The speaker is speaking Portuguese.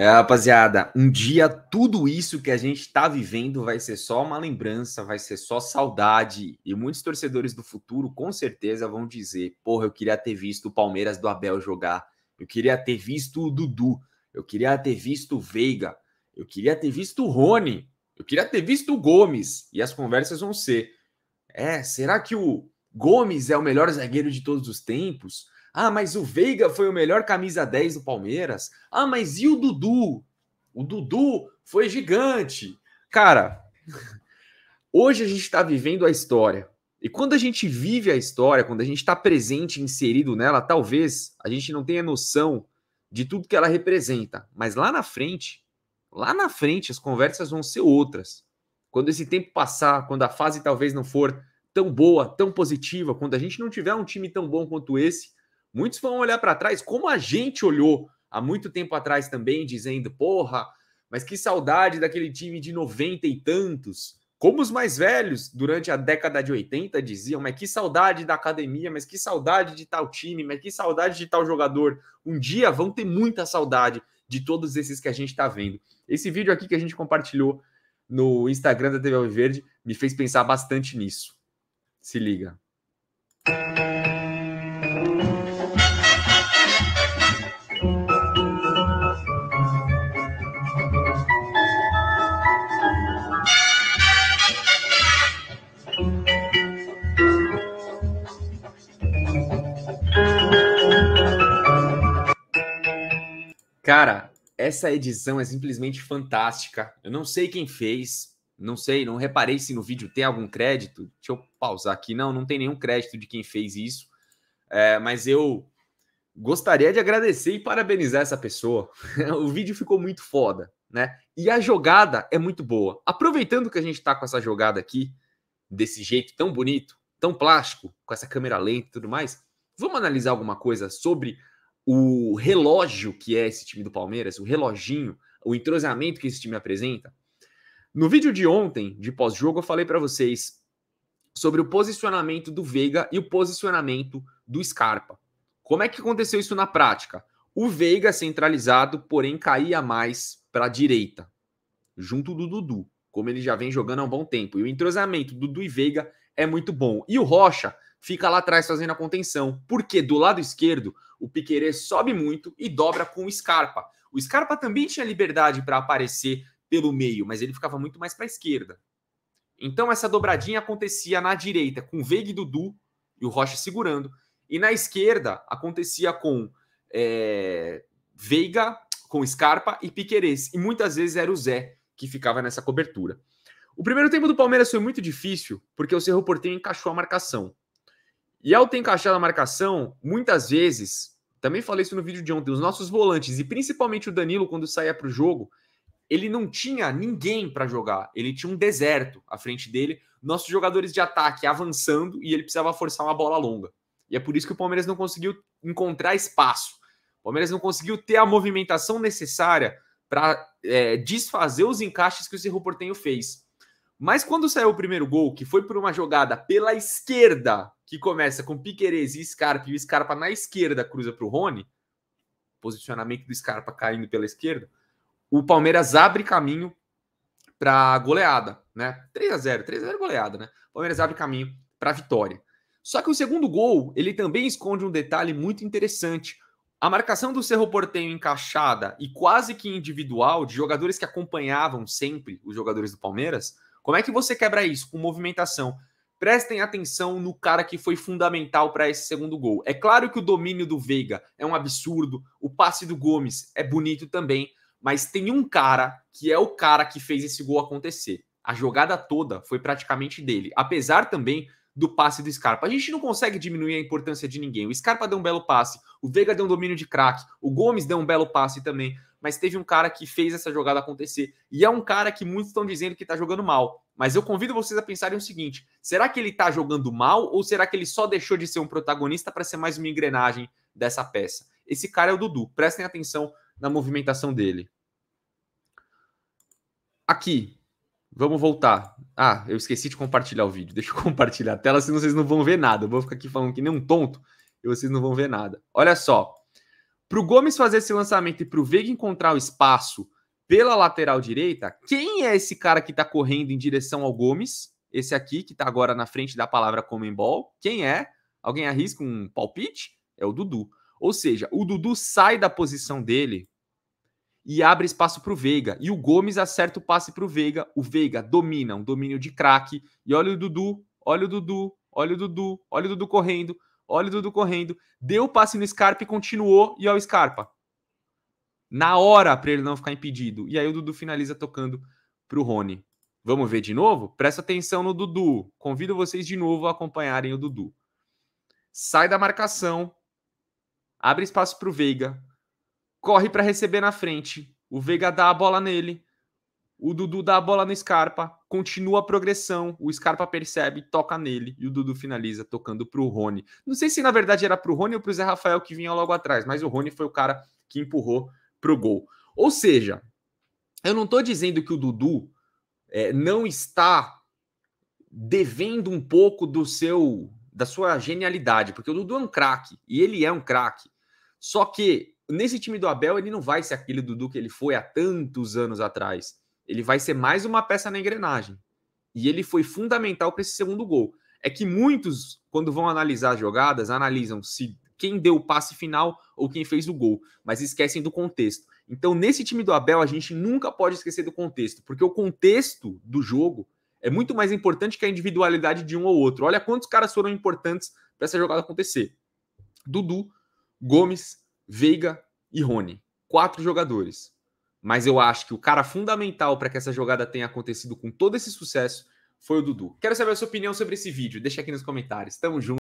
É, rapaziada, um dia tudo isso que a gente está vivendo vai ser só uma lembrança, vai ser só saudade. E muitos torcedores do futuro com certeza vão dizer: porra, eu queria ter visto o Palmeiras do Abel jogar, eu queria ter visto o Dudu, eu queria ter visto o Veiga, eu queria ter visto o Rony, eu queria ter visto o Gomes. E as conversas vão ser: é, será que o Gomes é o melhor zagueiro de todos os tempos? Ah, mas o Veiga foi o melhor camisa 10 do Palmeiras. Ah, mas e o Dudu? O Dudu foi gigante. Cara, hoje a gente está vivendo a história. E quando a gente vive a história, quando a gente está presente, inserido nela, talvez a gente não tenha noção de tudo que ela representa. Mas lá na frente, lá na frente, as conversas vão ser outras. Quando esse tempo passar, quando a fase talvez não for tão boa, tão positiva, quando a gente não tiver um time tão bom quanto esse, Muitos vão olhar para trás, como a gente olhou há muito tempo atrás também, dizendo: porra, mas que saudade daquele time de 90 e tantos. Como os mais velhos, durante a década de 80, diziam: mas que saudade da academia, mas que saudade de tal time, mas que saudade de tal jogador. Um dia vão ter muita saudade de todos esses que a gente está vendo. Esse vídeo aqui que a gente compartilhou no Instagram da TV Alviverde me fez pensar bastante nisso. Se liga. Cara, essa edição é simplesmente fantástica. Eu não sei quem fez, não sei, não reparei se no vídeo tem algum crédito. Deixa eu pausar aqui. Não, não tem nenhum crédito de quem fez isso. É, mas eu gostaria de agradecer e parabenizar essa pessoa. o vídeo ficou muito foda, né? E a jogada é muito boa. Aproveitando que a gente tá com essa jogada aqui, desse jeito tão bonito, tão plástico, com essa câmera lenta e tudo mais, vamos analisar alguma coisa sobre o relógio que é esse time do Palmeiras, o reloginho, o entrosamento que esse time apresenta. No vídeo de ontem, de pós-jogo, eu falei para vocês sobre o posicionamento do Veiga e o posicionamento do Scarpa. Como é que aconteceu isso na prática? O Veiga centralizado, porém caía mais para a direita, junto do Dudu, como ele já vem jogando há um bom tempo. E o entrosamento do Dudu e Veiga é muito bom. E o Rocha fica lá atrás fazendo a contenção, porque do lado esquerdo o Piquerez sobe muito e dobra com o Scarpa. O Scarpa também tinha liberdade para aparecer pelo meio, mas ele ficava muito mais para a esquerda. Então essa dobradinha acontecia na direita com Veiga e Dudu e o Rocha segurando, e na esquerda acontecia com é, Veiga, com Scarpa e Piquerez, e muitas vezes era o Zé que ficava nessa cobertura. O primeiro tempo do Palmeiras foi muito difícil porque o Cerro Porteiro encaixou a marcação. E ao ter encaixado a marcação, muitas vezes, também falei isso no vídeo de ontem, os nossos volantes, e principalmente o Danilo, quando saía para o jogo, ele não tinha ninguém para jogar, ele tinha um deserto à frente dele, nossos jogadores de ataque avançando e ele precisava forçar uma bola longa. E é por isso que o Palmeiras não conseguiu encontrar espaço. O Palmeiras não conseguiu ter a movimentação necessária para é, eh, desfazer os encaixes que o Cerro Portenho fez. Mas quando saiu o primeiro gol, que foi por uma jogada pela esquerda, que começa com Piquerez e Scarpa, e o Scarpa na esquerda cruza para o Rony, posicionamento do Scarpa caindo pela esquerda, o Palmeiras abre caminho para a goleada, né? 3 a 0, 3 a 0 goleada, né? O Palmeiras abre caminho para a vitória. Só que o segundo gol, ele também esconde um detalhe muito interessante. A marcação do Cerro Porteio encaixada e quase que individual de jogadores que acompanhavam sempre os jogadores do Palmeiras, como é que você quebra isso? Com movimentação. Prestem atenção no cara que foi fundamental para esse segundo gol. É claro que o domínio do Veiga é um absurdo, o passe do Gomes é bonito também, mas tem um cara que é o cara que fez esse gol acontecer. A jogada toda foi praticamente dele. Apesar também do passe do Scarpa. A gente não consegue diminuir a importância de ninguém. O Scarpa deu um belo passe, o Veiga deu um domínio de craque, o Gomes deu um belo passe também, mas teve um cara que fez essa jogada acontecer. E é um cara que muitos estão dizendo que está jogando mal. Mas eu convido vocês a pensarem o seguinte: será que ele está jogando mal ou será que ele só deixou de ser um protagonista para ser mais uma engrenagem dessa peça? Esse cara é o Dudu. Prestem atenção na movimentação dele. Aqui, vamos voltar. Ah, eu esqueci de compartilhar o vídeo. Deixa eu compartilhar a tela, senão vocês não vão ver nada. Eu vou ficar aqui falando que nem um tonto e vocês não vão ver nada. Olha só. Para o Gomes fazer esse lançamento e para o Veiga encontrar o espaço pela lateral direita, quem é esse cara que está correndo em direção ao Gomes? Esse aqui, que está agora na frente da palavra ball? Quem é? Alguém arrisca um palpite? É o Dudu. Ou seja, o Dudu sai da posição dele e abre espaço para o Veiga. E o Gomes acerta o passe para o Veiga. O Veiga domina, um domínio de craque. E olha o Dudu, olha o Dudu, olha o Dudu, olha o Dudu correndo, olha o Dudu correndo. Deu o passe no Scarpa e continuou. E olha o Scarpa. Na hora para ele não ficar impedido. E aí o Dudu finaliza tocando para o Rony. Vamos ver de novo? Presta atenção no Dudu. Convido vocês de novo a acompanharem o Dudu. Sai da marcação, abre espaço para o Veiga corre para receber na frente. O Veiga dá a bola nele. O Dudu dá a bola no Scarpa, continua a progressão. O Scarpa percebe, toca nele e o Dudu finaliza tocando para o Rony. Não sei se na verdade era para o Rony ou para o Zé Rafael que vinha logo atrás, mas o Rony foi o cara que empurrou para o gol. Ou seja, eu não estou dizendo que o Dudu é, não está devendo um pouco do seu da sua genialidade, porque o Dudu é um craque e ele é um craque. Só que nesse time do Abel, ele não vai ser aquele Dudu que ele foi há tantos anos atrás. Ele vai ser mais uma peça na engrenagem. E ele foi fundamental para esse segundo gol. É que muitos, quando vão analisar jogadas, analisam se quem deu o passe final ou quem fez o gol, mas esquecem do contexto. Então, nesse time do Abel, a gente nunca pode esquecer do contexto, porque o contexto do jogo é muito mais importante que a individualidade de um ou outro. Olha quantos caras foram importantes para essa jogada acontecer: Dudu, Gomes, Veiga e Rony. Quatro jogadores. Mas eu acho que o cara fundamental para que essa jogada tenha acontecido com todo esse sucesso foi o Dudu. Quero saber a sua opinião sobre esse vídeo. Deixa aqui nos comentários. Tamo junto.